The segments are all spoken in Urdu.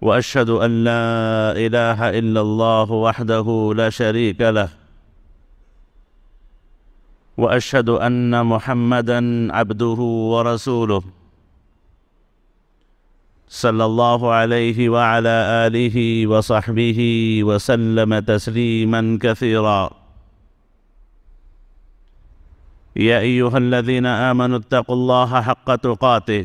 وأشهد أن لا إله إلا الله وحده لا شريك له وأشهد أن محمدا عبده ورسوله صلى الله عليه وعلى آله وصحبه وسلم تسليما كثيرا يا أيها الذين آمنوا اتقوا الله حق تقاته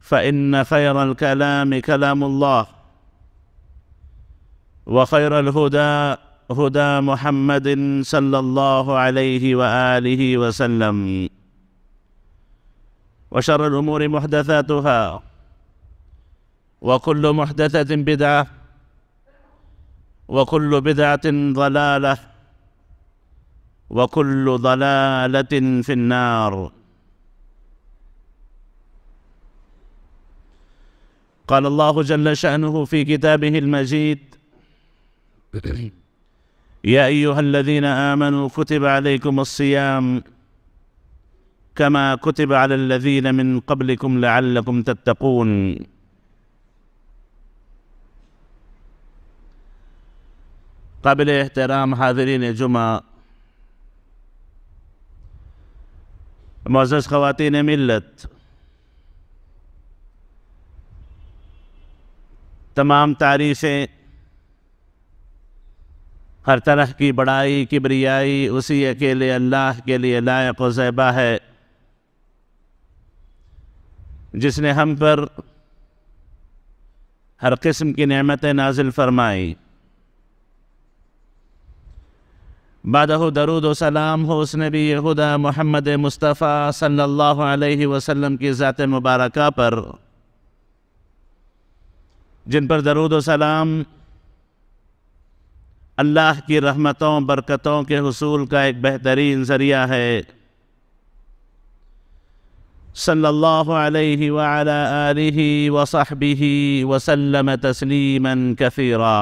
فإن خير الكلام كلام الله وخير الهدى هدى محمد صلى الله عليه وآله وسلم وشر الأمور محدثاتها وكل محدثة بدعة وكل بدعة ضلالة وكل ضلالة في النار قال الله جل شأنه في كتابه المجيد يا أيها الذين آمنوا كتب عليكم الصيام كما كتب على الذين من قبلكم لعلكم تتقون قبل احترام حاضرين الجمعة معزز خواتين ملت تمام تعریفیں ہر طرح کی بڑائی کبریائی اسی اکیلے اللہ کے لیے لائق و زیبہ ہے جس نے ہم پر ہر قسم کی نعمتیں نازل فرمائی بادہ و سلام ہو اس نے بھی یہ خدا محمد مصطفیٰ صلی اللہ علیہ وسلم کی ذات مبارکہ پر جن پر درود و سلام اللہ کی رحمتوں برکتوں کے حصول کا ایک بہترین ذریعہ ہے صلی اللہ علیہ آلہ وصحبہ وسلم تسلیما کثیرا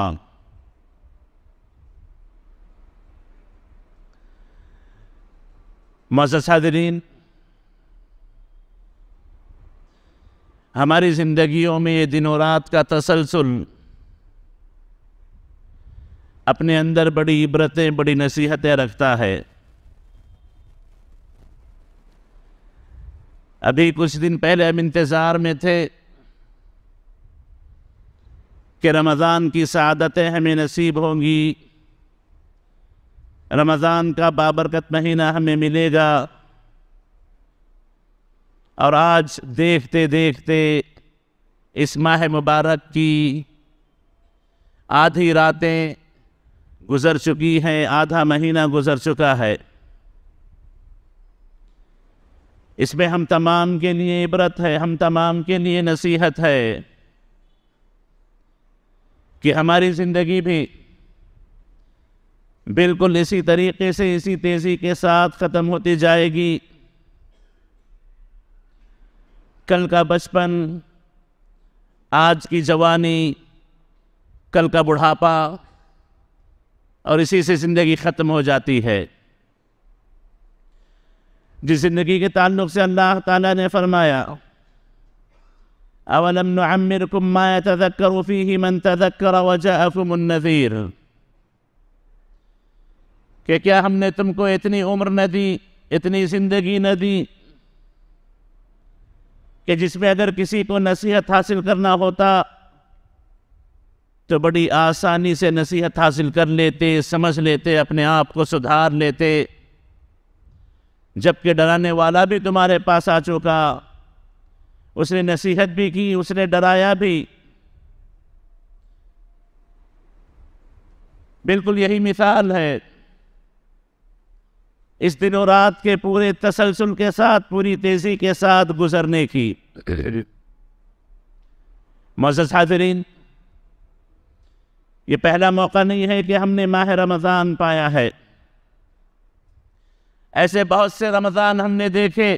معزز حاضرین ہماری زندگیوں میں یہ دن و رات کا تسلسل اپنے اندر بڑی عبرتیں بڑی نصیحتیں رکھتا ہے ابھی کچھ دن پہلے ہم انتظار میں تھے کہ رمضان کی سعادتیں ہمیں نصیب ہوں گی رمضان کا بابرکت مہینہ ہمیں ملے گا اور آج دیکھتے دیکھتے اس ماہ مبارک کی آدھی راتیں گزر چکی ہیں آدھا مہینہ گزر چکا ہے اس میں ہم تمام کے لیے عبرت ہے ہم تمام کے لیے نصیحت ہے کہ ہماری زندگی بھی بالکل اسی طریقے سے اسی تیزی کے ساتھ ختم ہوتی جائے گی کل کا بچپن آج کی جوانی کل کا بڑھاپا اور اسی سے زندگی ختم ہو جاتی ہے جس زندگی کے تعلق سے اللہ تعالیٰ نے فرمایا اولم نعمركم ما يتذكر فيه من تذکر وجاءكم النذير کہ کیا ہم نے تم کو اتنی عمر نہ دی اتنی زندگی نہ دی کہ جس میں اگر کسی کو نصیحت حاصل کرنا ہوتا تو بڑی آسانی سے نصیحت حاصل کر لیتے سمجھ لیتے اپنے آپ کو سدھار لیتے جبکہ ڈرانے والا بھی تمہارے پاس آ چکا اس نے نصیحت بھی کی اس نے ڈرایا بھی بالکل یہی مثال ہے اس دن و رات کے پورے تسلسل کے ساتھ پوری تیزی کے ساتھ گزرنے کی معزز حاضرین یہ پہلا موقع نہیں ہے کہ ہم نے ماہ رمضان پایا ہے ایسے بہت سے رمضان ہم نے دیکھے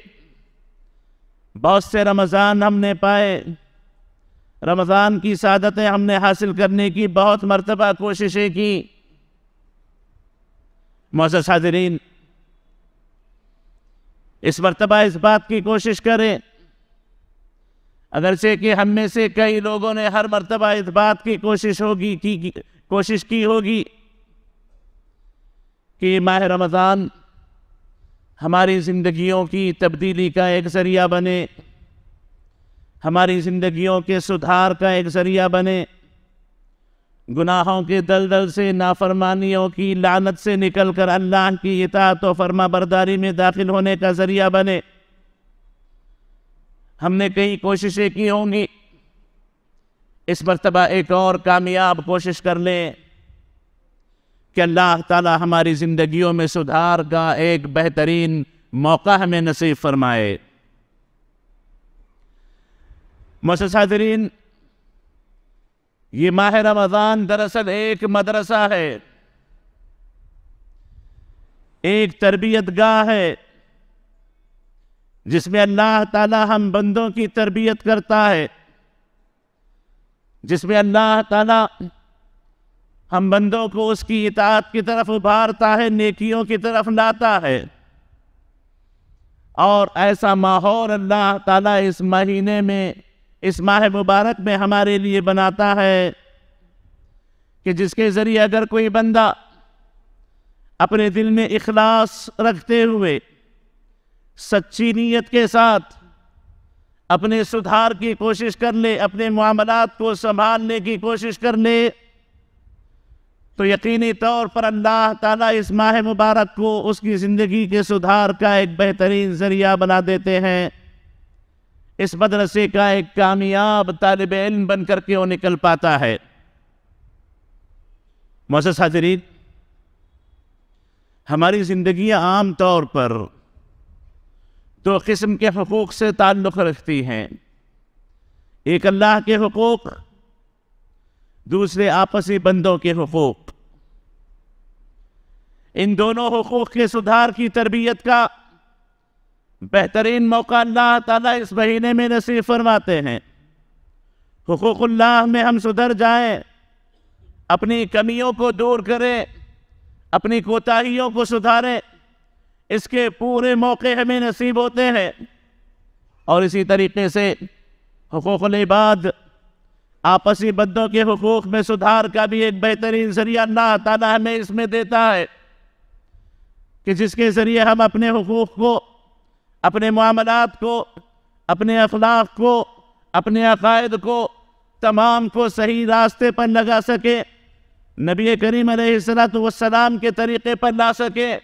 بہت سے رمضان ہم نے پائے رمضان کی سعادتیں ہم نے حاصل کرنے کی بہت مرتبہ کوششیں کی معزز حاضرین اس مرتبہ اس بات کی کوشش کریں اگرچہ کہ ہم میں سے کئی لوگوں نے ہر مرتبہ اس بات کی کوشش ہوگی کی کوشش کی ہوگی کہ ماہ رمضان ہماری زندگیوں کی تبدیلی کا ایک ذریعہ بنے ہماری زندگیوں کے سدھار کا ایک ذریعہ بنے گناہوں کے دلدل سے نافرمانیوں کی لعنت سے نکل کر اللہ کی اطاعت و فرما برداری میں داخل ہونے کا ذریعہ بنے ہم نے کئی کوششیں کی ہوں گی اس مرتبہ ایک اور کامیاب کوشش کر لیں کہ اللہ تعالی ہماری زندگیوں میں سدھار کا ایک بہترین موقع ہمیں نصیب فرمائے موسادرین یہ ماہ رمضان دراصل ایک مدرسہ ہے ایک تربیت گاہ ہے جس میں اللہ تعالی ہم بندوں کی تربیت کرتا ہے جس میں اللہ تعالی ہم بندوں کو اس کی اطاعت کی طرف ابھارتا ہے نیکیوں کی طرف لاتا ہے اور ایسا ماحول اللہ تعالیٰ اس مہینے میں اس ماہ مبارک میں ہمارے لیے بناتا ہے کہ جس کے ذریعے اگر کوئی بندہ اپنے دل میں اخلاص رکھتے ہوئے سچی نیت کے ساتھ اپنے سدھار کی کوشش کر لے اپنے معاملات کو سنبھالنے کی کوشش کر لے تو یقینی طور پر اللہ تعالیٰ اس ماہ مبارک کو اس کی زندگی کے سدھار کا ایک بہترین ذریعہ بنا دیتے ہیں اس مدرسے کا ایک کامیاب طالب علم بن کر کیوں نکل پاتا ہے حاضرین ہماری زندگیاں عام طور پر دو قسم کے حقوق سے تعلق رکھتی ہیں ایک اللہ کے حقوق دوسرے آپسی بندوں کے حقوق ان دونوں حقوق کے سدھار کی تربیت کا بہترین موقع اللہ تعالیٰ اس مہینے میں نصیب فرماتے ہیں حقوق اللہ میں ہم سدھر جائیں اپنی کمیوں کو دور کریں اپنی کوتاہیوں کو سدھاریں اس کے پورے موقع ہمیں نصیب ہوتے ہیں اور اسی طریقے سے حقوق العباد آپسی بندوں کے حقوق میں سدھار کا بھی ایک بہترین ذریعہ اللہ تعالیٰ ہمیں اس میں دیتا ہے کہ جس کے ذریعے ہم اپنے حقوق کو اپنے معاملات کو اپنے اخلاق کو اپنے عقائد کو تمام کو صحیح راستے پر لگا سکے نبی کریم علیہ السلات السلام کے طریقے پر لا سکے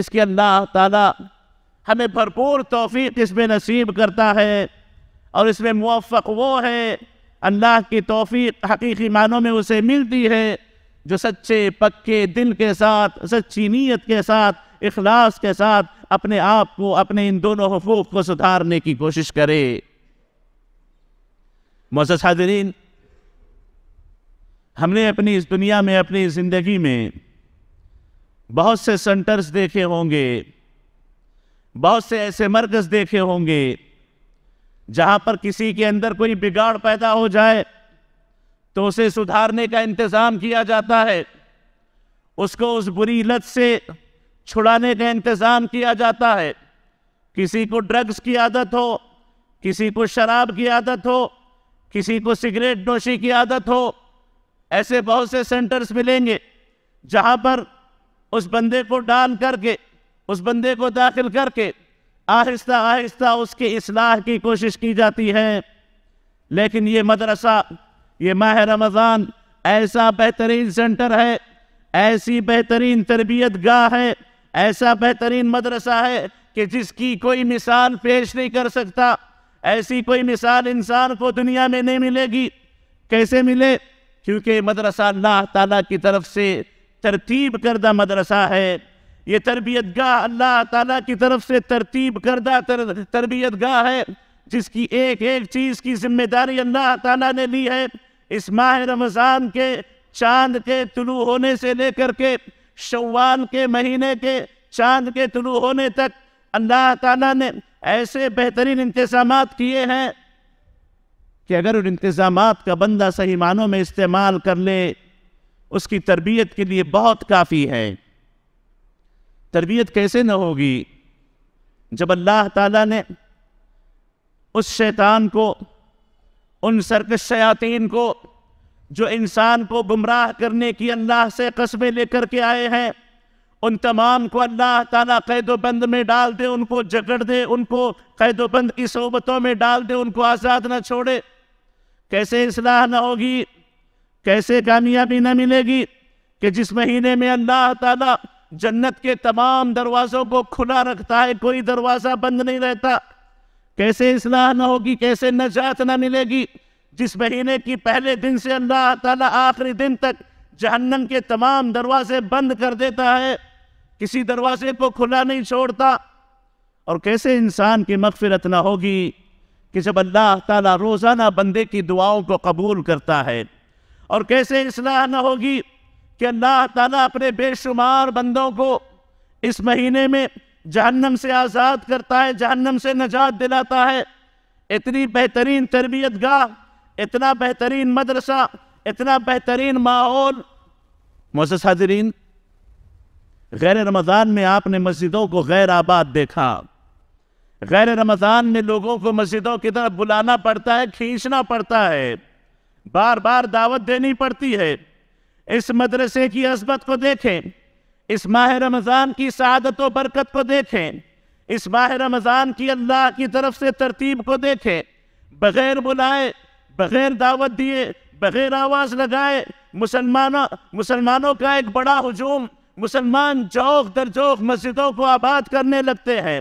اس کے اللہ تعالیٰ ہمیں بھرپور توفیق اس میں نصیب کرتا ہے اور اس میں موفق وہ ہے اللہ کی توفیق حقیقی معنوں میں اسے ملتی ہے جو سچے پکے دل کے ساتھ سچی نیت کے ساتھ اخلاص کے ساتھ اپنے آپ کو اپنے ان دونوں حقوق کو سدھارنے کی کوشش کرے حاضرین ہم نے اپنی اس دنیا میں اپنی زندگی میں بہت سے سنٹرز دیکھے ہوں گے بہت سے ایسے مرکز دیکھے ہوں گے جہاں پر کسی کے اندر کوئی بگاڑ پیدا ہو جائے تو اسے سدھارنے کا انتظام کیا جاتا ہے اس کو اس بری لت سے چھڑانے کا انتظام کیا جاتا ہے کسی کو ڈرگز کی عادت ہو کسی کو شراب کی عادت ہو کسی کو سگریٹ نوشی کی عادت ہو ایسے بہت سے سینٹرز ملیں گے جہاں پر اس بندے کو ڈال کر کے اس بندے کو داخل کر کے آہستہ آہستہ اس کی اصلاح کی کوشش کی جاتی ہے لیکن یہ مدرسہ یہ ماہ رمضان ایسا بہترین سینٹر ہے ایسی بہترین تربیت گاہ ہے ایسا بہترین مدرسہ ہے کہ جس کی کوئی مثال پیش نہیں کر سکتا ایسی کوئی مثال انسان کو دنیا میں نہیں ملے گی کیسے ملے کیونکہ مدرسہ اللہ تعالیٰ کی طرف سے ترتیب کردہ مدرسہ ہے یہ تربیت گاہ اللہ تعالیٰ کی طرف سے ترتیب کردہ تربیت گاہ ہے جس کی ایک ایک چیز کی ذمہ داری اللہ تعالیٰ نے لی ہے اس ماہ رمضان کے چاند کے طلوع ہونے سے لے کر کے شوال کے مہینے کے چاند کے طلوع ہونے تک اللہ تعالیٰ نے ایسے بہترین انتظامات کیے ہیں کہ اگر ان انتظامات کا بندہ صحیح معنوں میں استعمال کر لے اس کی تربیت کے لیے بہت کافی ہے تربیت کیسے نہ ہوگی جب اللہ تعالیٰ نے اس شیطان کو ان سرکش شیاطین کو جو انسان کو گمراہ کرنے کی اللہ سے قسمیں لے کر کے آئے ہیں ان تمام کو اللہ تعالیٰ قید و بند میں ڈال دے ان کو جکڑ دے ان کو قید و بند کی صحبتوں میں ڈال دے ان کو آزاد نہ چھوڑے کیسے اصلاح نہ ہوگی کیسے کامیابی نہ ملے گی کہ جس مہینے میں اللہ تعالیٰ جنت کے تمام دروازوں کو کھلا رکھتا ہے کوئی دروازہ بند نہیں رہتا کیسے اصلاح نہ ہوگی کیسے نجات نہ ملے گی جس مہینے کی پہلے دن سے اللہ تعالیٰ آخری دن تک جہنم کے تمام دروازے بند کر دیتا ہے کسی دروازے کو کھلا نہیں چھوڑتا اور کیسے انسان کی مغفرت نہ ہوگی کہ جب اللہ تعالیٰ روزانہ بندے کی دعاؤں کو قبول کرتا ہے اور کیسے اصلاح نہ ہوگی کہ اللہ تعالیٰ اپنے بے شمار بندوں کو اس مہینے میں جہنم سے آزاد کرتا ہے جہنم سے نجات دلاتا ہے اتنی بہترین تربیت گاہ اتنا بہترین مدرسہ اتنا بہترین ماحول حاضرین غیر رمضان میں آپ نے مسجدوں کو غیر آباد دیکھا غیر رمضان میں لوگوں کو مسجدوں کی طرف بلانا پڑتا ہے کھینچنا پڑتا ہے بار بار دعوت دینی پڑتی ہے اس مدرسے کی عصبت کو دیکھیں اس ماہ رمضان کی سعادت و برکت کو دیکھیں اس ماہ رمضان کی اللہ کی طرف سے ترتیب کو دیکھیں بغیر بلائے بغیر دعوت دیے بغیر آواز لگائے مسلمانوں مسلمانوں کا ایک بڑا ہجوم مسلمان جوق در جوخ مسجدوں کو آباد کرنے لگتے ہیں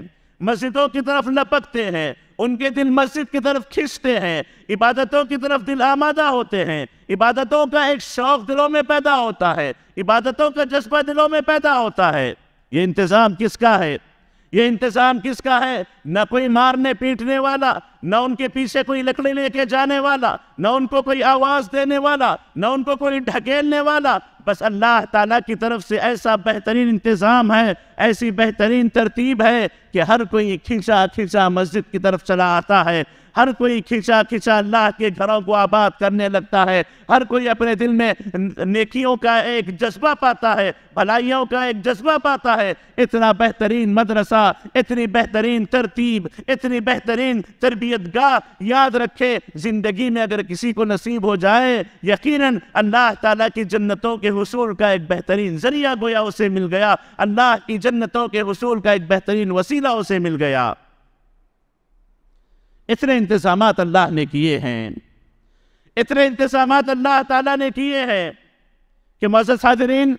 مسجدوں کی طرف لپکتے ہیں ان کے دل مسجد کی طرف کھینچتے ہیں عبادتوں کی طرف دل آمادہ ہوتے ہیں عبادتوں کا ایک شوق دلوں میں پیدا ہوتا ہے عبادتوں کا جذبہ دلوں میں پیدا ہوتا ہے یہ انتظام کس کا ہے یہ انتظام کس کا ہے نہ کوئی مارنے پیٹنے والا نہ ان کے پیچھے کوئی لکڑی لے کے جانے والا نہ ان کو کوئی آواز دینے والا نہ ان کو کوئی ڈھکیلنے والا بس اللہ تعالیٰ کی طرف سے ایسا بہترین انتظام ہے ایسی بہترین ترتیب ہے کہ ہر کوئی کھنچا کھنچا مسجد کی طرف چلا آتا ہے ہر کوئی کھنچا کھنچا اللہ کے گھروں کو آباد کرنے لگتا ہے ہر کوئی اپنے دل میں نیکیوں کا ایک جذبہ پاتا ہے بھلائیوں کا ایک جذبہ پاتا ہے اتنا بہترین مدرسہ اتنی بہترین ترتیب اتنی بہترین تربیت گاہ یاد رکھے زندگی میں اگر کسی کو نصیب ہو جائے یقیناً اللہ تعالیٰ کی جنتوں کے حصول کا ایک بہترین ذریعہ گویا اسے مل گیا اللہ کی جنتوں کے حصول کا ایک بہترین وسیلہ اسے مل گیا اتنے انتظامات اللہ نے کیے ہیں اتنے انتظامات اللہ تعالیٰ نے کیے ہیں کہ معزز حاضرین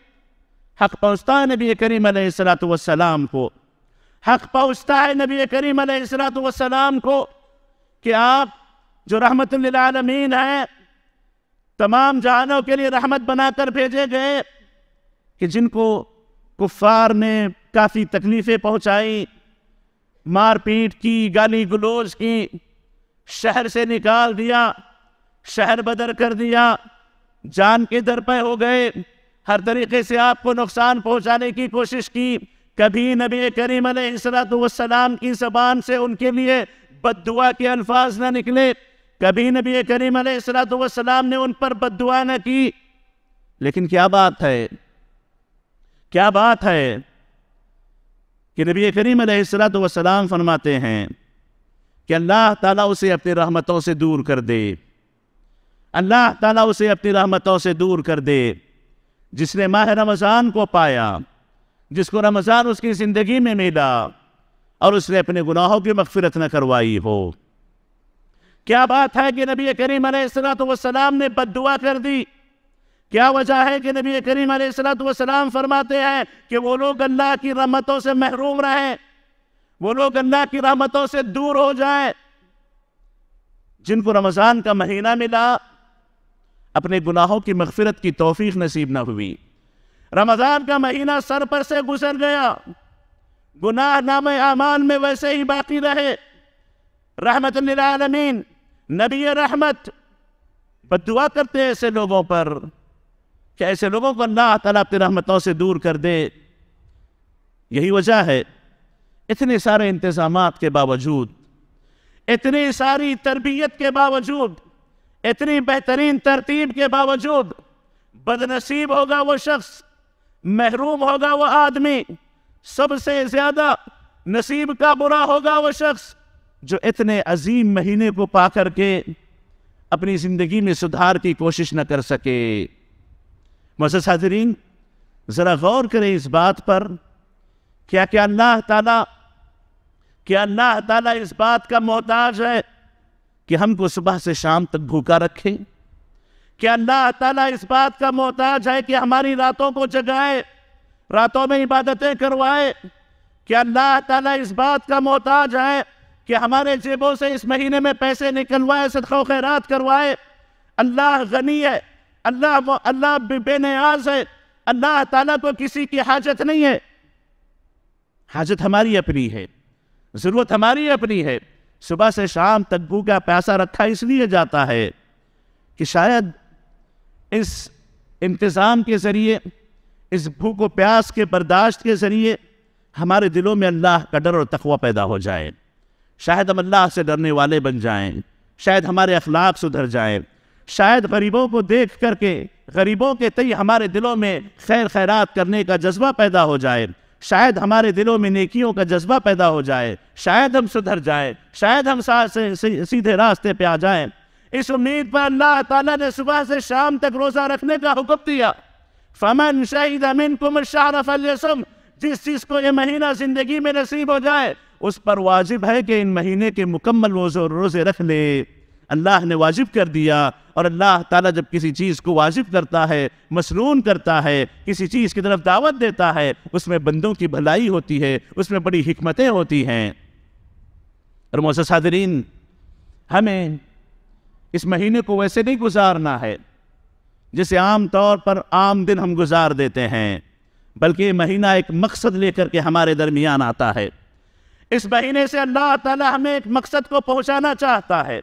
حق پہنچتا ہے نبی کریم علیہ السلاۃ والسلام کو حق پہنچتا ہے نبی کریم علیہ السلاۃ والسلام کو کہ آپ جو رحمت للعالمین ہیں تمام جہانوں کے لیے رحمت بنا کر بھیجے گئے کہ جن کو کفار نے کافی تکلیفیں پہنچائی مار پیٹ کی گالی گلوچ کی شہر سے نکال دیا شہر بدر کر دیا جان کے در پہ ہو گئے ہر طریقے سے آپ کو نقصان پہنچانے کی کوشش کی کبھی نبی کریم علیہ السلام کی زبان سے ان کے لیے بد دعا کے الفاظ نہ نکلے کبھی نبی کریم علیہ السلام والسلام نے ان پر بد دعا نہ کی لیکن کیا بات ہے کیا بات ہے کہ نبی کریم علیہ السلام والسلام فرماتے ہیں کہ اللہ تعالیٰ اسے اپنی رحمتوں سے دور کر دے اللہ تعالیٰ اسے اپنی رحمتوں سے دور کر دے جس نے ماہ رمضان کو پایا جس کو رمضان اس کی زندگی میں ملا اور اس نے اپنے گناہوں کی مغفرت نہ کروائی ہو کیا بات ہے کہ نبی کریم علیہ السلام نے بد دعا کر دی کیا وجہ ہے کہ نبی کریم علیہ السلام فرماتے ہیں کہ وہ لوگ اللہ کی رحمتوں سے محروم رہے وہ لوگ اللہ کی رحمتوں سے دور ہو جائے جن کو رمضان کا مہینہ ملا اپنے گناہوں کی مغفرت کی توفیق نصیب نہ ہوئی رمضان کا مہینہ سر پر سے گزر گیا گناہ نام اعمال میں ویسے ہی باقی رہے رحمت اللہ نبی رحمت بدعا کرتے ہیں ایسے لوگوں پر کہ ایسے لوگوں کو اللہ تعالیٰ اپنی رحمتوں سے دور کر دے یہی وجہ ہے اتنے سارے انتظامات کے باوجود اتنی ساری تربیت کے باوجود اتنی بہترین ترتیب کے باوجود بد نصیب ہوگا وہ شخص محروم ہوگا وہ آدمی سب سے زیادہ نصیب کا برا ہوگا وہ شخص جو اتنے عظیم مہینے کو پا کر کے اپنی زندگی میں سدھار کی کوشش نہ کر سکے حاضرین ذرا غور کریں اس بات پر کیا کیا اللہ تعالیٰ کیا اللہ تعالیٰ اس بات کا محتاج ہے کہ ہم کو صبح سے شام تک بھوکا رکھیں کیا اللہ تعالیٰ اس بات کا محتاج ہے کہ ہماری راتوں کو جگائے راتوں میں عبادتیں کروائے کیا اللہ تعالیٰ اس بات کا محتاج ہے کہ ہمارے جیبوں سے اس مہینے میں پیسے نکلوائے صدقہ و خیرات کروائے اللہ غنی ہے اللہ اللہ بے نیاز ہے اللہ تعالیٰ کو کسی کی حاجت نہیں ہے حاجت ہماری اپنی ہے ضرورت ہماری اپنی ہے صبح سے شام تک بھوکا پیسہ رکھا اس لیے جاتا ہے کہ شاید اس انتظام کے ذریعے اس بھوک و پیاس کے برداشت کے ذریعے ہمارے دلوں میں اللہ کا ڈر اور تقوی پیدا ہو جائے شاید ہم اللہ سے ڈرنے والے بن جائیں شاید ہمارے اخلاق سدھر جائیں شاید غریبوں کو دیکھ کر کے غریبوں کے تئیں ہمارے دلوں میں خیر خیرات کرنے کا جذبہ پیدا ہو جائے شاید ہمارے دلوں میں نیکیوں کا جذبہ پیدا ہو جائے شاید ہم سدھر جائیں شاید ہم سیدھے راستے پہ آ جائیں اس امید پر اللہ تعالیٰ نے صبح سے شام تک روزہ رکھنے کا حکم دیا فمن شاہد امین شارف جس چیز کو یہ مہینہ زندگی میں نصیب ہو جائے اس پر واجب ہے کہ ان مہینے کے مکمل روزہ روزے رکھ لے اللہ نے واجب کر دیا اور اللہ تعالیٰ جب کسی چیز کو واجب کرتا ہے مسنون کرتا ہے کسی چیز کی طرف دعوت دیتا ہے اس میں بندوں کی بھلائی ہوتی ہے اس میں بڑی حکمتیں ہوتی ہیں اور موسیٰ حاضرین ہمیں اس مہینے کو ویسے نہیں گزارنا ہے جسے عام طور پر عام دن ہم گزار دیتے ہیں بلکہ یہ مہینہ ایک مقصد لے کر کے ہمارے درمیان آتا ہے اس مہینے سے اللہ تعالی ہمیں ایک مقصد کو پہنچانا چاہتا ہے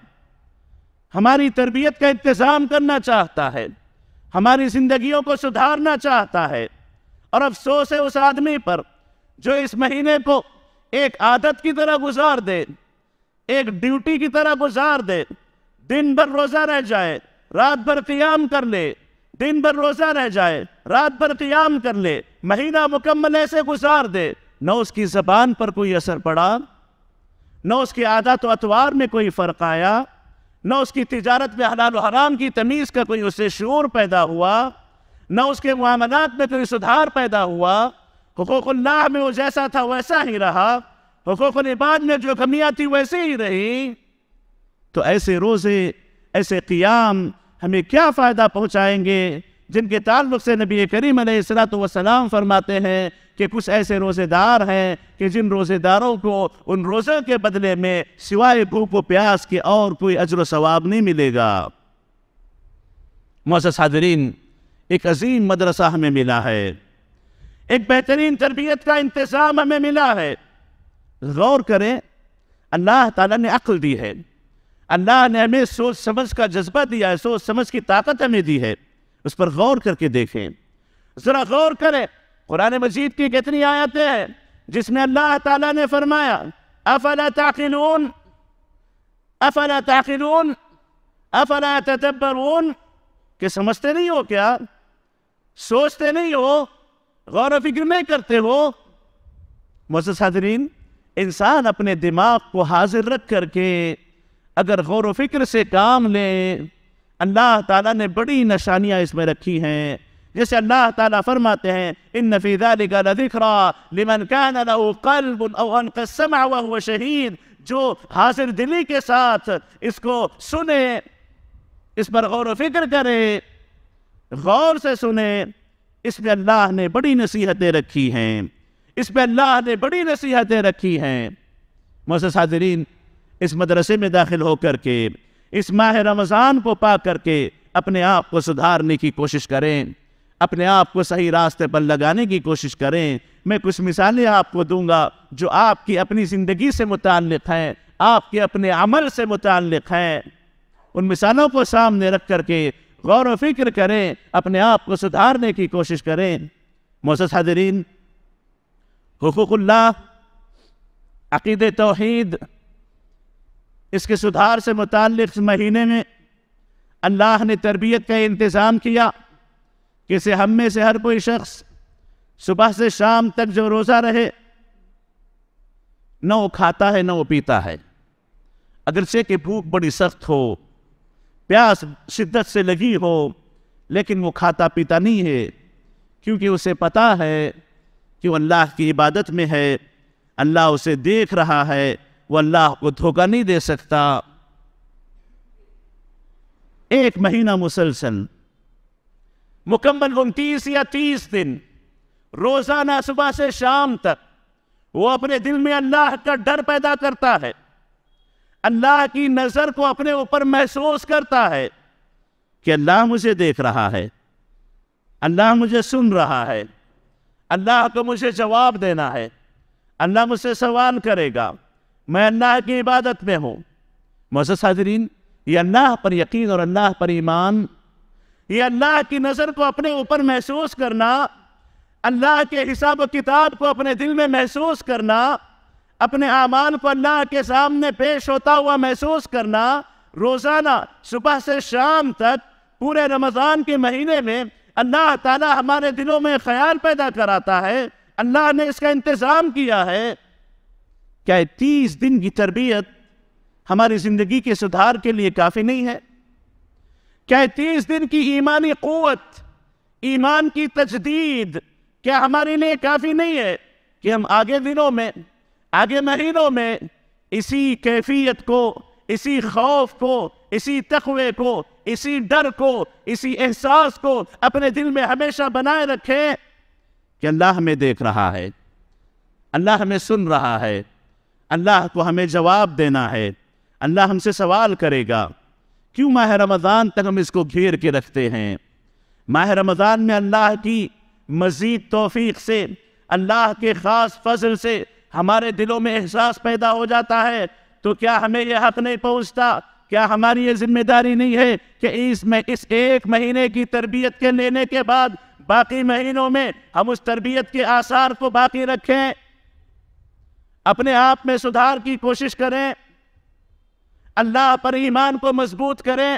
ہماری تربیت کا انتظام کرنا چاہتا ہے ہماری زندگیوں کو سدھارنا چاہتا ہے اور افسوس ہے اس آدمی پر جو اس مہینے کو ایک عادت کی طرح گزار دے ایک ڈیوٹی کی طرح گزار دے دن بھر روزہ رہ جائے رات بھر قیام کر لے دن بھر روزہ رہ جائے رات بھر قیام کر لے مہینہ مکمل ایسے گزار دے نہ اس کی زبان پر کوئی اثر پڑا نہ اس کی عادات و اطوار میں کوئی فرق آیا نہ اس کی تجارت میں حلال و حرام کی تمیز کا کوئی اسے شعور پیدا ہوا نہ اس کے معاملات میں کوئی سدھار پیدا ہوا حقوق اللہ میں وہ جیسا تھا ویسا ہی رہا حقوق العباد میں جو کمیاں تھیں ویسے ہی رہی تو ایسے روزے ایسے قیام ہمیں کیا فائدہ پہنچائیں گے جن کے تعلق سے نبی کریم علیہ السلاۃ و فرماتے ہیں کہ کچھ ایسے روزے دار ہیں کہ جن روزے داروں کو ان روزوں کے بدلے میں سوائے و پیاس کے اور کوئی اجر و ثواب نہیں ملے گا معزز حاضرین ایک عظیم مدرسہ ہمیں ملا ہے ایک بہترین تربیت کا انتظام ہمیں ملا ہے غور کریں اللہ تعالیٰ نے عقل دی ہے اللہ نے ہمیں سوچ سمجھ کا جذبہ دیا ہے سوچ سمجھ کی طاقت ہمیں دی ہے اس پر غور کر کے دیکھیں ذرا غور کریں قرآن مجید کی کتنی آیتیں ہیں جس میں اللہ تعالیٰ نے فرمایا افلا تعقلون افلا تعقلون افلا تتبرون کہ سمجھتے نہیں ہو کیا سوچتے نہیں ہو غور و فکر میں کرتے ہو مزہ حاضرین انسان اپنے دماغ کو حاضر رکھ کر کے اگر غور و فکر سے کام لیں اللہ تعالیٰ نے بڑی نشانیاں اس میں رکھی ہیں جیسے اللہ تعالیٰ فرماتے ہیں ان نفی دا لان دکھ رہا لمن کا نلہ قسما وہ شہید جو حاضر دلی کے ساتھ اس کو سنے اس پر غور و فکر کرے غور سے سنے اس میں اللہ نے بڑی نصیحتیں رکھی ہیں اس میں اللہ نے بڑی نصیحتیں رکھی ہیں موس حاضرین اس مدرسے میں داخل ہو کر کے اس ماہ رمضان کو پاک کر کے اپنے آپ کو سدھارنے کی کوشش کریں اپنے آپ کو صحیح راستے پر لگانے کی کوشش کریں میں کچھ مثالیں آپ کو دوں گا جو آپ کی اپنی زندگی سے متعلق ہیں آپ کے اپنے عمل سے متعلق ہیں ان مثالوں کو سامنے رکھ کر کے غور و فکر کریں اپنے آپ کو سدھارنے کی کوشش کریں موسس حضرین حقوق اللہ عقید توحید اس کے سدھار سے متعلق مہینے میں اللہ نے تربیت کا انتظام کیا کہ اسے ہم میں سے ہر کوئی شخص صبح سے شام تک جو روزہ رہے نہ وہ کھاتا ہے نہ وہ پیتا ہے اگرچہ کہ بھوک بڑی سخت ہو پیاس شدت سے لگی ہو لیکن وہ کھاتا پیتا نہیں ہے کیونکہ اسے پتہ ہے کہ وہ اللہ کی عبادت میں ہے اللہ اسے دیکھ رہا ہے وہ اللہ کو دھوکہ نہیں دے سکتا ایک مہینہ مسلسل مکمل انتیس یا تیس دن روزانہ صبح سے شام تک وہ اپنے دل میں اللہ کا ڈر پیدا کرتا ہے اللہ کی نظر کو اپنے اوپر محسوس کرتا ہے کہ اللہ مجھے دیکھ رہا ہے اللہ مجھے سن رہا ہے اللہ کو مجھے جواب دینا ہے اللہ مجھ سے سوال کرے گا میں اللہ کی عبادت میں ہوں محسوس حاضرین یہ اللہ پر یقین اور اللہ پر ایمان یہ اللہ کی نظر کو اپنے اوپر محسوس کرنا اللہ کے حساب و کتاب کو اپنے دل میں محسوس کرنا اپنے اعمال کو اللہ کے سامنے پیش ہوتا ہوا محسوس کرنا روزانہ صبح سے شام تک پورے رمضان کے مہینے میں اللہ تعالیٰ ہمارے دلوں میں خیال پیدا کراتا ہے اللہ نے اس کا انتظام کیا ہے کیا تیس دن کی تربیت ہماری زندگی کے سدھار کے لیے کافی نہیں ہے کیا تیس دن کی ایمانی قوت ایمان کی تجدید کیا ہمارے لیے کافی نہیں ہے کہ ہم آگے دنوں میں آگے مہینوں میں اسی کیفیت کو اسی خوف کو اسی تقوی کو اسی ڈر کو اسی احساس کو اپنے دل میں ہمیشہ بنائے رکھیں کہ اللہ ہمیں دیکھ رہا ہے اللہ ہمیں سن رہا ہے اللہ کو ہمیں جواب دینا ہے اللہ ہم سے سوال کرے گا کیوں ماہ رمضان تک ہم اس کو گھیر کے رکھتے ہیں ماہ رمضان میں اللہ کی مزید توفیق سے اللہ کے خاص فضل سے ہمارے دلوں میں احساس پیدا ہو جاتا ہے تو کیا ہمیں یہ حق نہیں پہنچتا کیا ہماری یہ ذمہ داری نہیں ہے کہ اس میں اس ایک مہینے کی تربیت کے لینے کے بعد باقی مہینوں میں ہم اس تربیت کے آثار کو باقی رکھیں اپنے آپ میں سدھار کی کوشش کریں اللہ پر ایمان کو مضبوط کریں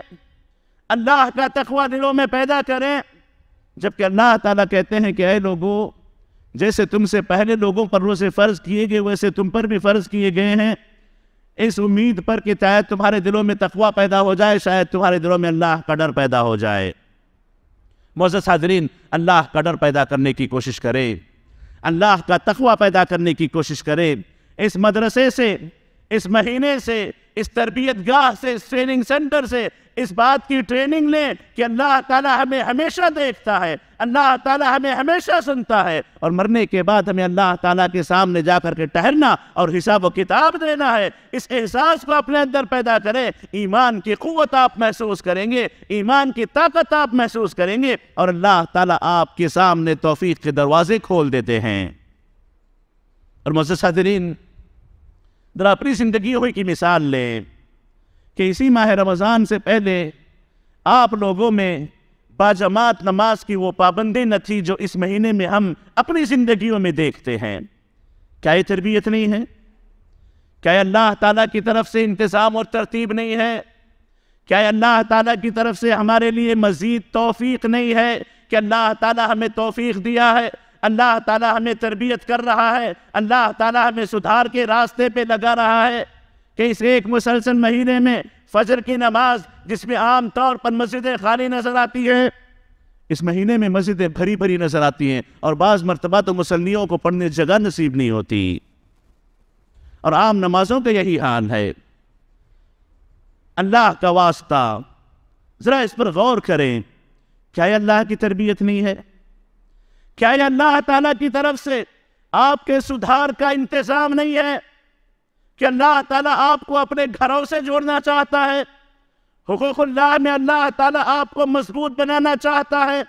اللہ کا تقوی دلوں میں پیدا کریں جبکہ اللہ تعالیٰ کہتے ہیں کہ اے لوگوں جیسے تم سے پہلے لوگوں پر روزے فرض کیے گئے ویسے تم پر بھی فرض کیے گئے ہیں اس امید پر کہ شاید تمہارے دلوں میں تقوی پیدا ہو جائے شاید تمہارے دلوں میں اللہ کا ڈر پیدا ہو جائے موض حاضرین اللہ کا ڈر پیدا کرنے کی کوشش کرے اللہ کا تقوی پیدا کرنے کی کوشش کرے اس مدرسے سے اس مہینے سے اس تربیت گاہ سے اس ٹریننگ سینٹر سے اس بات کی ٹریننگ لیں کہ اللہ تعالیٰ ہمیں ہمیشہ دیکھتا ہے اللہ تعالیٰ ہمیں ہمیشہ سنتا ہے اور مرنے کے بعد ہمیں اللہ تعالیٰ کے سامنے جا کر کے ٹہرنا اور حساب و کتاب دینا ہے اس احساس کو اپنے اندر پیدا کریں ایمان کی قوت آپ محسوس کریں گے ایمان کی طاقت آپ محسوس کریں گے اور اللہ تعالیٰ آپ کے سامنے توفیق کے دروازے کھول دیتے ہیں اور مزہ درین اپنی زندگی ہوئی کی مثال لیں کہ اسی ماہ رمضان سے پہلے آپ لوگوں میں باجماعت نماز کی وہ پابندی نہ تھی جو اس مہینے میں ہم اپنی زندگیوں میں دیکھتے ہیں کیا یہ تربیت نہیں ہے کیا اللہ تعالیٰ کی طرف سے انتظام اور ترتیب نہیں ہے کیا اللہ تعالیٰ کی طرف سے ہمارے لیے مزید توفیق نہیں ہے کہ اللہ تعالیٰ ہمیں توفیق دیا ہے اللہ تعالیٰ ہمیں تربیت کر رہا ہے اللہ تعالیٰ ہمیں سدھار کے راستے پہ لگا رہا ہے کہ اس ایک مسلسل مہینے میں فجر کی نماز جس میں عام طور پر مسجدیں خالی نظر آتی ہے اس مہینے میں مسجدیں بھری بھری نظر آتی ہیں اور بعض مرتبہ تو مسلمیوں کو پڑھنے جگہ نصیب نہیں ہوتی اور عام نمازوں کا یہی حال ہے اللہ کا واسطہ ذرا اس پر غور کریں کیا اللہ کی تربیت نہیں ہے کیا یہ اللہ تعالیٰ کی طرف سے آپ کے سدھار کا انتظام نہیں ہے کہ اللہ تعالیٰ آپ کو اپنے گھروں سے جوڑنا چاہتا ہے حقوق اللہ میں اللہ تعالیٰ آپ کو مضبوط بنانا چاہتا ہے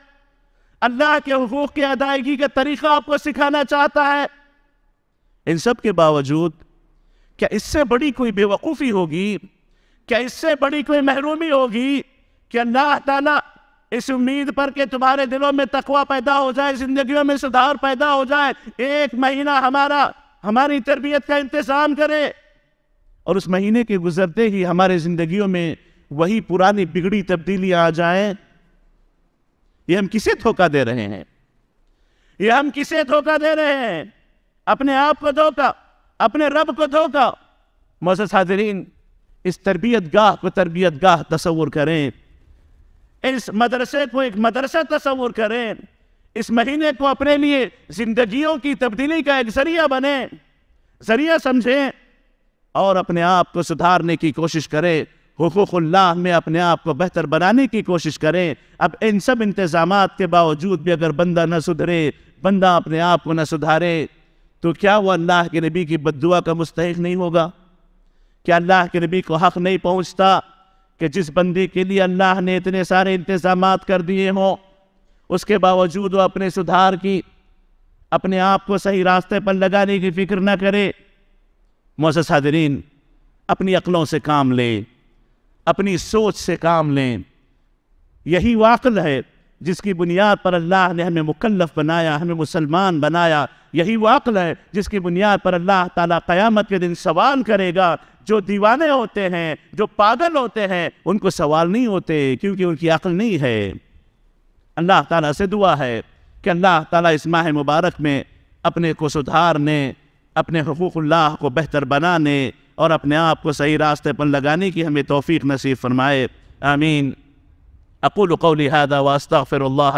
اللہ کے حقوق کی ادائیگی کا طریقہ آپ کو سکھانا چاہتا ہے ان سب کے باوجود کیا اس سے بڑی کوئی بے وقوفی ہوگی کیا اس سے بڑی کوئی محرومی ہوگی کہ اللہ تعالیٰ اس امید پر کہ تمہارے دلوں میں تقوی پیدا ہو جائے زندگیوں میں سدھار پیدا ہو جائے ایک مہینہ ہمارا ہماری تربیت کا انتظام کرے اور اس مہینے کے گزرتے ہی ہمارے زندگیوں میں وہی پرانی بگڑی تبدیلیاں آ جائیں یہ ہم کسے دھوکہ دے رہے ہیں یہ ہم کسے دھوکہ دے رہے ہیں اپنے آپ کو دھوکہ اپنے رب کو دھوکہ موز حاضرین اس تربیت گاہ کو تربیت گاہ تصور کریں اس مدرسے کو ایک مدرسہ تصور کریں اس مہینے کو اپنے لیے زندگیوں کی تبدیلی کا ایک ذریعہ بنیں ذریعہ سمجھیں اور اپنے آپ کو سدھارنے کی کوشش کریں حقوق اللہ میں اپنے آپ کو بہتر بنانے کی کوشش کریں اب ان سب انتظامات کے باوجود بھی اگر بندہ نہ سدھرے بندہ اپنے آپ کو نہ سدھارے تو کیا وہ اللہ کے نبی کی بدعا کا مستحق نہیں ہوگا کیا اللہ کے نبی کو حق نہیں پہنچتا کہ جس بندی کے لیے اللہ نے اتنے سارے انتظامات کر دیے ہوں اس کے باوجود وہ اپنے سدھار کی اپنے آپ کو صحیح راستے پر لگانے کی فکر نہ کرے موسادرین اپنی عقلوں سے کام لیں اپنی سوچ سے کام لیں یہی واقل ہے جس کی بنیاد پر اللہ نے ہمیں مکلف بنایا ہمیں مسلمان بنایا یہی واقل ہے جس کی بنیاد پر اللہ تعالیٰ قیامت کے دن سوال کرے گا جو دیوانے ہوتے ہیں جو پاگل ہوتے ہیں ان کو سوال نہیں ہوتے کیونکہ ان کی عقل نہیں ہے اللہ تعالیٰ سے دعا ہے کہ اللہ تعالیٰ اس ماہ مبارک میں اپنے کو سدھارنے اپنے حقوق اللہ کو بہتر بنانے اور اپنے آپ کو صحیح راستے پر لگانے کی ہمیں توفیق نصیب فرمائے آمین اقول قولی هذا واستغفر اللہ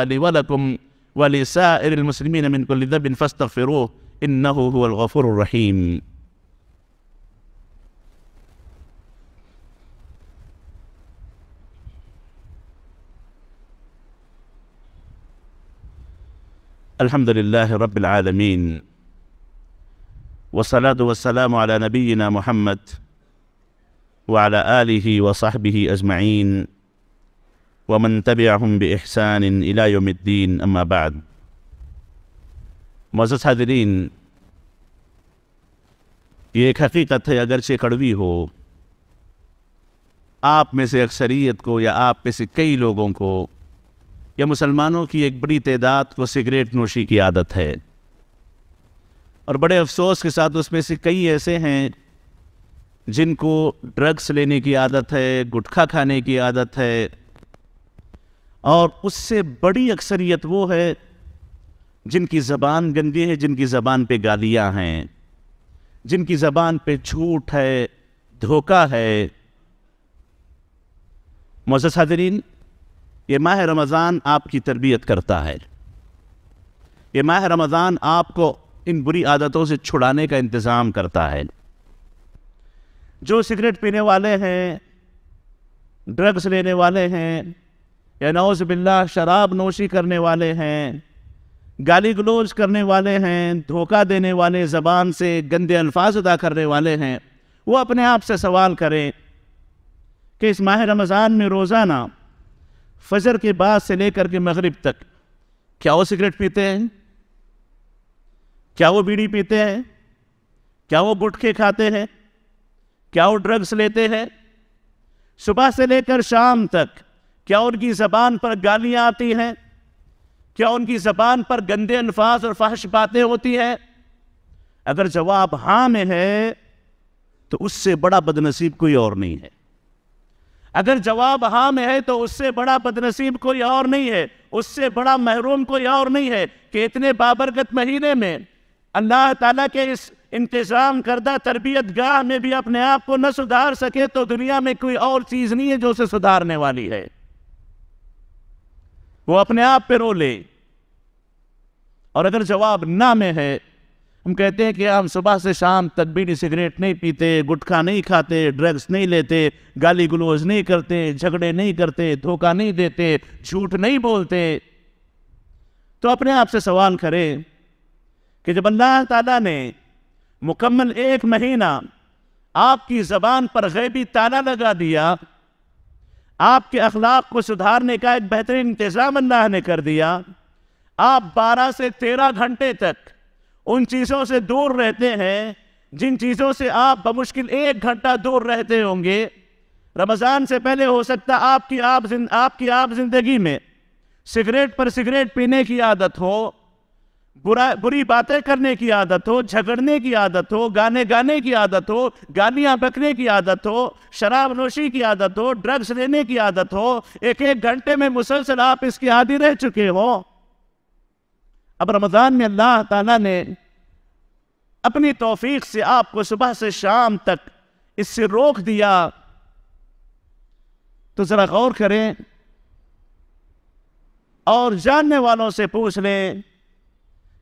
من کل ذب فاستغفروه انہو هو الغفور الرحیم الحمد لله رب العالمين والصلاة والسلام على نبينا محمد وعلى آله وصحبه أجمعين ومن تبعهم بإحسان إلى يوم الدين أما بعد معزز حاضرین یہ ایک حقیقت ہے اگرچہ کڑوی ہو آپ میں سے اکثریت کو یا آپ میں سے کئی لوگوں کو کہ مسلمانوں کی ایک بڑی تعداد کو سگریٹ نوشی کی عادت ہے اور بڑے افسوس کے ساتھ اس میں سے کئی ایسے ہیں جن کو ڈرگس لینے کی عادت ہے گٹکھا کھانے کی عادت ہے اور اس سے بڑی اکثریت وہ ہے جن کی زبان گندی ہے جن کی زبان پہ گالیاں ہیں جن کی زبان پہ جھوٹ ہے دھوکہ ہے حاضرین یہ ماہ رمضان آپ کی تربیت کرتا ہے یہ ماہ رمضان آپ کو ان بری عادتوں سے چھڑانے کا انتظام کرتا ہے جو سگریٹ پینے والے ہیں ڈرگز لینے والے ہیں یا نوز باللہ شراب نوشی کرنے والے ہیں گالی گلوچ کرنے والے ہیں دھوکہ دینے والے زبان سے گندے الفاظ ادا کرنے والے ہیں وہ اپنے آپ سے سوال کریں کہ اس ماہ رمضان میں روزانہ فجر کے بعد سے لے کر کے مغرب تک کیا وہ سگریٹ پیتے ہیں کیا وہ بیڑی پیتے ہیں کیا وہ گٹکے کھاتے ہیں کیا وہ ڈرگس لیتے ہیں صبح سے لے کر شام تک کیا ان کی زبان پر گالیاں آتی ہیں کیا ان کی زبان پر گندے انفاظ اور فحش باتیں ہوتی ہیں اگر جواب ہاں میں ہے تو اس سے بڑا بدنصیب کوئی اور نہیں ہے اگر جواب ہاں میں ہے تو اس سے بڑا بدنصیب کوئی اور نہیں ہے اس سے بڑا محروم کوئی اور نہیں ہے کہ اتنے بابرگت مہینے میں اللہ تعالیٰ کے اس انتظام کردہ تربیت گاہ میں بھی اپنے آپ کو نہ سدھار سکے تو دنیا میں کوئی اور چیز نہیں ہے جو اسے سدھارنے والی ہے وہ اپنے آپ پہ رو لے اور اگر جواب نہ میں ہے ہم کہتے ہیں کہ ہم صبح سے شام تدبیری سگریٹ نہیں پیتے گٹکا نہیں کھاتے ڈرگز نہیں لیتے گالی گلوز نہیں کرتے جھگڑے نہیں کرتے دھوکہ نہیں دیتے جھوٹ نہیں بولتے تو اپنے آپ سے سوال کرے کہ جب اللہ تعالیٰ نے مکمل ایک مہینہ آپ کی زبان پر غیبی تالا لگا دیا آپ کے اخلاق کو سدھارنے کا ایک بہترین انتظام اللہ نے کر دیا آپ بارہ سے تیرہ گھنٹے تک ان چیزوں سے دور رہتے ہیں جن چیزوں سے آپ بمشکل ایک گھنٹہ دور رہتے ہوں گے رمضان سے پہلے ہو سکتا آپ کی آپ آپ کی آپ زندگی میں سگریٹ پر سگریٹ پینے کی عادت ہو برا بری باتیں کرنے کی عادت ہو جھگڑنے کی عادت ہو گانے گانے کی عادت ہو گالیاں بکنے کی عادت ہو شراب نوشی کی عادت ہو ڈرگز لینے کی عادت ہو ایک ایک گھنٹے میں مسلسل آپ اس کی عادی رہ چکے ہوں اب رمضان میں اللہ تعالیٰ نے اپنی توفیق سے آپ کو صبح سے شام تک اس سے روک دیا تو ذرا غور کریں اور جاننے والوں سے پوچھ لیں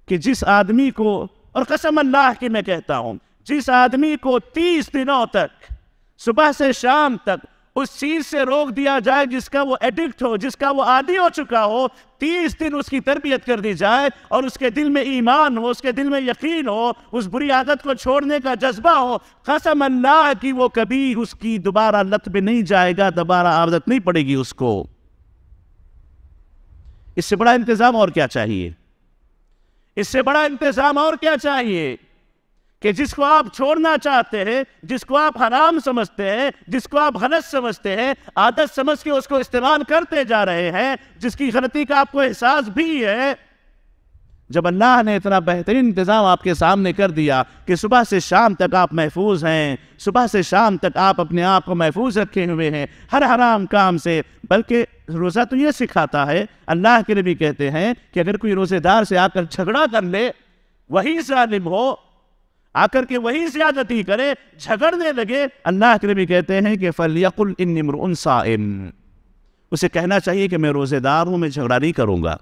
کہ جس آدمی کو اور قسم اللہ کی میں کہتا ہوں جس آدمی کو تیس دنوں تک صبح سے شام تک اس چیز سے روک دیا جائے جس کا وہ ایڈکٹ ہو جس کا وہ عادی ہو چکا ہو تیس دن اس کی تربیت کر دی جائے اور اس کے دل میں ایمان ہو اس کے دل میں یقین ہو اس بری عادت کو چھوڑنے کا جذبہ ہو قسم اللہ کی وہ کبھی اس کی دوبارہ میں نہیں جائے گا دوبارہ عادت نہیں پڑے گی اس کو اس سے بڑا انتظام اور کیا چاہیے اس سے بڑا انتظام اور کیا چاہیے کہ جس کو آپ چھوڑنا چاہتے ہیں جس کو آپ حرام سمجھتے ہیں جس کو آپ غلط سمجھتے ہیں عادت سمجھ کے اس کو استعمال کرتے جا رہے ہیں جس کی غلطی کا آپ کو احساس بھی ہے جب اللہ نے اتنا بہترین انتظام آپ کے سامنے کر دیا کہ صبح سے شام تک آپ محفوظ ہیں صبح سے شام تک آپ اپنے آپ کو محفوظ رکھے ہوئے ہیں ہر حرام کام سے بلکہ روزہ تو یہ سکھاتا ہے اللہ کے نبی بھی کہتے ہیں کہ اگر کوئی روزے دار سے آ کر جھگڑا کر لے وہی ظالم ہو آ کر کے وہی زیادتی کرے جھگڑنے لگے اللہ کے نبی کہتے ہیں کہ فَلْيَقُلْ اِنِّمْرُ النسا اسے کہنا چاہیے کہ میں روزے دار ہوں میں جھگڑا نہیں کروں گا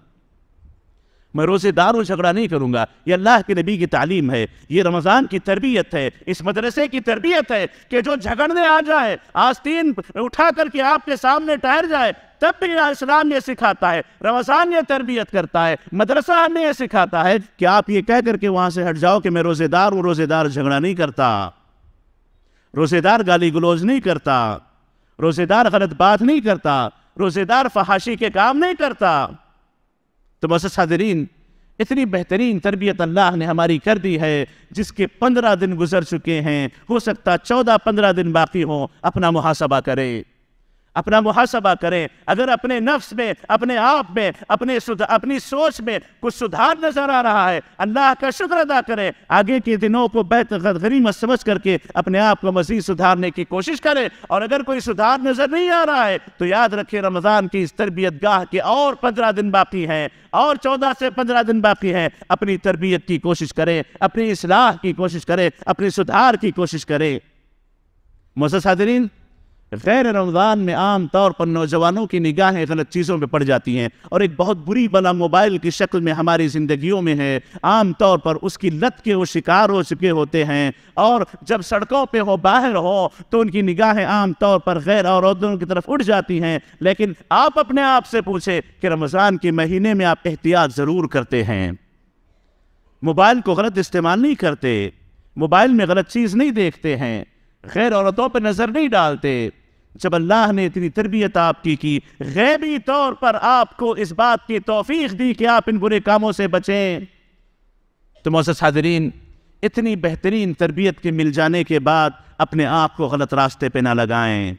میں روزے دار جھگڑا نہیں کروں گا یہ اللہ کے نبی کی تعلیم ہے یہ رمضان کی تربیت ہے اس مدرسے کی تربیت ہے کہ جو جھگڑنے آ جائے آستین اٹھا کر کے آپ کے سامنے ٹائر جائے تب بھی اسلام یہ سکھاتا ہے رمضان یہ تربیت کرتا ہے مدرسہ نے یہ سکھاتا ہے کہ آپ یہ کہہ کر کے وہاں سے ہٹ جاؤ کہ میں روزے دار ہوں روزے دار جھگڑا نہیں کرتا روزے دار گالی گلوز نہیں کرتا روزے دار غلط بات نہیں کرتا روزے دار فحاشی کے کام نہیں کرتا تو حاضرین اتنی بہترین تربیت اللہ نے ہماری کر دی ہے جس کے پندرہ دن گزر چکے ہیں ہو سکتا چودہ پندرہ دن باقی ہوں اپنا محاسبہ کرے اپنا محاسبہ کریں اگر اپنے نفس میں اپنے آپ میں اپنے اپنی سوچ میں کچھ سدھار نظر آ رہا ہے اللہ کا شکر ادا کریں آگے کے دنوں کو بہت غریم سمجھ کر کے اپنے آپ کو مزید سدھارنے کی کوشش کریں اور اگر کوئی سدھار نظر نہیں آ رہا ہے تو یاد رکھیں رمضان کی اس تربیت گاہ کے اور پندرہ دن باقی ہیں اور چودہ سے پندرہ دن باقی ہیں اپنی تربیت کی کوشش کریں اپنی اصلاح کی کوشش کریں اپنے سدھار کی کوشش کریں موس صادرین غیر رمضان میں عام طور پر نوجوانوں کی نگاہیں غلط چیزوں پہ پڑ جاتی ہیں اور ایک بہت بری بلا موبائل کی شکل میں ہماری زندگیوں میں ہے عام طور پر اس کی لت کے وہ شکار ہو چکے ہوتے ہیں اور جب سڑکوں پہ ہو باہر ہو تو ان کی نگاہیں عام طور پر غیر عورتوں کی طرف اٹھ جاتی ہیں لیکن آپ اپنے آپ سے پوچھیں کہ رمضان کے مہینے میں آپ احتیاط ضرور کرتے ہیں موبائل کو غلط استعمال نہیں کرتے موبائل میں غلط چیز نہیں دیکھتے ہیں غیر عورتوں پہ نظر نہیں ڈالتے جب اللہ نے اتنی تربیت آپ کی کی غیبی طور پر آپ کو اس بات کی توفیق دی کہ آپ ان برے کاموں سے بچیں تو موسس حاضرین اتنی بہترین تربیت کے مل جانے کے بعد اپنے آپ کو غلط راستے پہ نہ لگائیں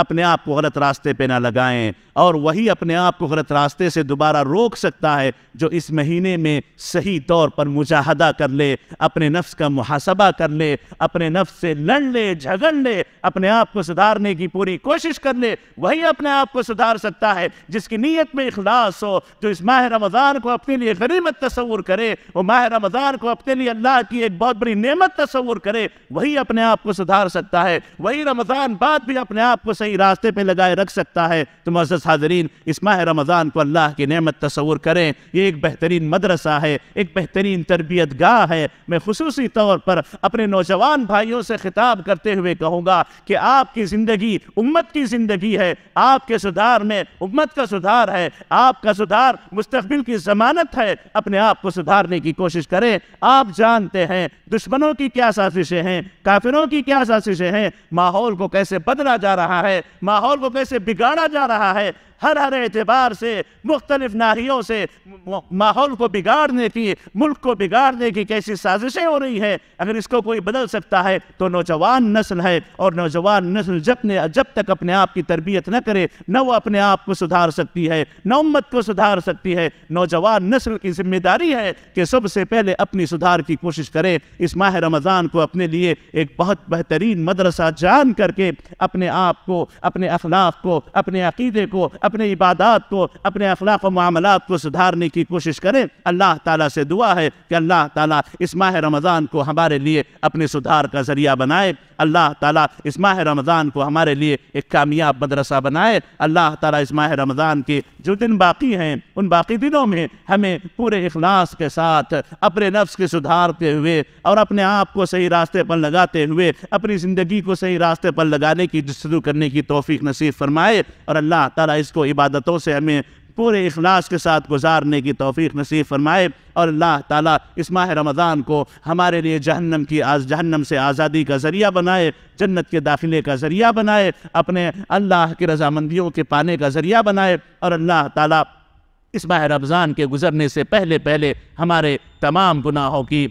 اپنے آپ کو غلط راستے پہ نہ لگائیں اور وہی اپنے آپ کو غلط راستے سے دوبارہ روک سکتا ہے جو اس مہینے میں صحیح طور پر مجاہدہ کر لے اپنے نفس کا محاسبہ کر لے اپنے نفس سے لڑ لے جھگڑ لے اپنے آپ کو سدھارنے کی پوری کوشش کر لے وہی اپنے آپ کو سدھار سکتا ہے جس کی نیت میں اخلاص ہو جو اس ماہ رمضان کو اپنے لیے غنیمت تصور کرے وہ ماہ رمضان کو اپنے لیے اللہ کی ایک بہت بڑی نعمت تصور کرے وہی اپنے آپ کو سدھار سکتا ہے وہی رمضان بعد بھی اپنے آپ کو صحیح صحیح راستے پہ لگائے رکھ سکتا ہے تو معزز حاضرین اس ماہ رمضان کو اللہ کی نعمت تصور کریں یہ ایک بہترین مدرسہ ہے ایک بہترین تربیت گاہ ہے میں خصوصی طور پر اپنے نوجوان بھائیوں سے خطاب کرتے ہوئے کہوں گا کہ آپ کی زندگی امت کی زندگی ہے آپ کے صدار میں امت کا صدار ہے آپ کا صدار مستقبل کی ضمانت ہے اپنے آپ کو صدارنے کی کوشش کریں آپ جانتے ہیں دشمنوں کی کیا سازشیں ہیں کافروں کی کیا سازشیں ہیں ماحول کو کیسے بدلا جا رہا ہے ماحول کو کیسے بگاڑا جا رہا ہے ہر ہر اعتبار سے مختلف ناریوں سے ماحول کو بگاڑنے کی ملک کو بگاڑنے کی کیسی سازشیں ہو رہی ہیں اگر اس کو کوئی بدل سکتا ہے تو نوجوان نسل ہے اور نوجوان نسل جب نے جب تک اپنے آپ کی تربیت نہ کرے نہ وہ اپنے آپ کو سدھار سکتی ہے نہ امت کو سدھار سکتی ہے نوجوان نسل کی ذمہ داری ہے کہ سب سے پہلے اپنی سدھار کی کوشش کرے اس ماہ رمضان کو اپنے لیے ایک بہت بہترین مدرسہ جان کر کے اپنے آپ کو اپنے اخلاق کو اپنے عقیدے کو اپنے عبادات کو اپنے اخلاق و معاملات کو سدھارنے کی کوشش کریں اللہ تعالیٰ سے دعا ہے کہ اللہ تعالیٰ اس ماہ رمضان کو ہمارے لیے اپنے سدھار کا ذریعہ بنائے اللہ تعالیٰ اس ماہ رمضان کو ہمارے لیے ایک کامیاب مدرسہ بنائے اللہ تعالیٰ اس ماہ رمضان کے جو دن باقی ہیں ان باقی دنوں میں ہمیں پورے اخلاص کے ساتھ اپنے نفس کے سدھارتے ہوئے اور اپنے آپ کو صحیح راستے پر لگاتے ہوئے اپنی زندگی کو صحیح راستے پر لگانے کی جسدو کرنے کی توفیق نصیب فرمائے اور اللہ تعالیٰ اس کو کو عبادتوں سے ہمیں پورے اخلاص کے ساتھ گزارنے کی توفیق نصیب فرمائے اور اللہ تعالیٰ اس ماہ رمضان کو ہمارے لیے آزادی کا ذریعہ بنائے جنت کے داخلے کا ذریعہ بنائے اپنے اللہ کی رضامندیوں کے پانے کا ذریعہ بنائے اور اللہ تعالیٰ اس ماہ رمضان کے گزرنے سے پہلے پہلے ہمارے تمام گناہوں کی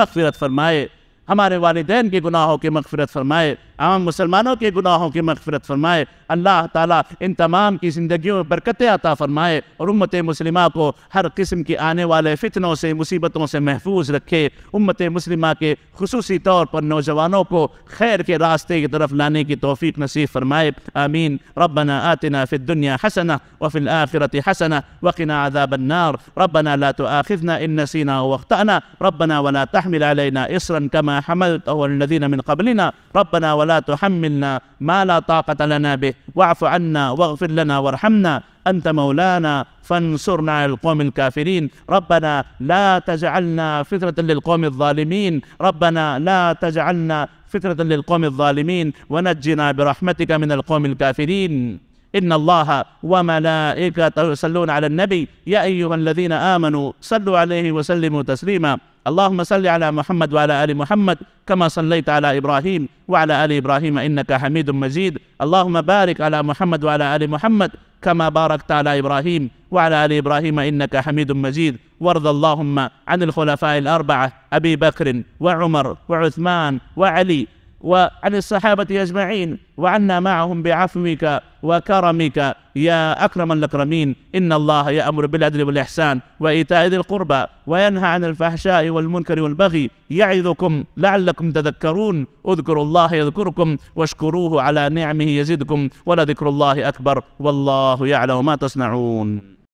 مغفرت فرمائے ہمارے والدین کے گناہوں کے مغفرت فرمائے عام مسلمانوں کے گناہوں کی مغفرت فرمائے اللہ تعالیٰ ان تمام کی زندگیوں میں برکتیں عطا فرمائے اور امت مسلمہ کو ہر قسم کے آنے والے فتنوں سے مصیبتوں سے محفوظ رکھے امت مسلمہ کے خصوصی طور پر نوجوانوں کو خیر کے راستے کی طرف لانے کی توفیق نصیب فرمائے آمین ربنا آتنا فی الدنیا حسنا وفی حسن حسنا وقنا عذاب النار ربنا لا تؤاخذنا ان نسینا واخطأنا ربنا ولا تحمل علينا اصرا كما حملت حملته الذين من قبلنا ربنا ولا تحملنا ما لا طاقة لنا به واعف عنا واغفر لنا وارحمنا أنت مولانا فانصرنا على القوم الكافرين ربنا لا تجعلنا فترة للقوم الظالمين ربنا لا تجعلنا فترة للقوم الظالمين ونجنا برحمتك من القوم الكافرين إن الله وملائكته يصلون على النبي يا أيها الذين آمنوا صلوا عليه وسلموا تسليما اللهم صل على محمد وعلى آل محمد كما صليت على إبراهيم وعلى آل إبراهيم إنك حميد مجيد اللهم بارك على محمد وعلى آل محمد كما باركت على إبراهيم وعلى آل إبراهيم إنك حميد مجيد وارض اللهم عن الخلفاء الأربعة أبي بكر وعمر وعثمان وعلي وعن الصحابة أجمعين وعنا معهم بعفوك وكرمك يا أكرم الأكرمين إن الله يأمر بالعدل والإحسان وإيتاء ذي القربى وينهى عن الفحشاء والمنكر والبغي يعظكم لعلكم تذكرون اذكروا الله يذكركم واشكروه على نعمه يزدكم ولذكر الله أكبر والله يعلم ما تصنعون